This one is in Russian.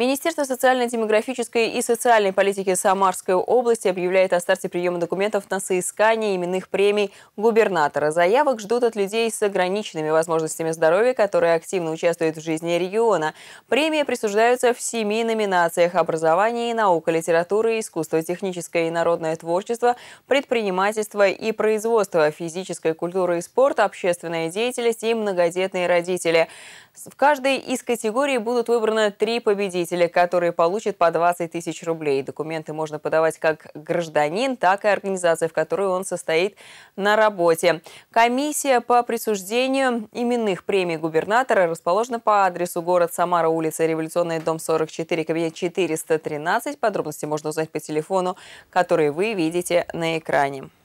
Министерство социально-демографической и социальной политики Самарской области объявляет о старте приема документов на соискание именных премий губернатора. Заявок ждут от людей с ограниченными возможностями здоровья, которые активно участвуют в жизни региона. Премии присуждаются в семи номинациях – образование и наука, литература и искусство, техническое и народное творчество, предпринимательство и производство, физическая культура и спорт, общественная деятельность и многодетные родители. В каждой из категорий будут выбраны три победителя посетителя, которые получат по 20 тысяч рублей. Документы можно подавать как гражданин, так и организация, в которой он состоит на работе. Комиссия по присуждению именных премий губернатора расположена по адресу город Самара, улица Революционный дом 44, кабинет 413. Подробности можно узнать по телефону, который вы видите на экране.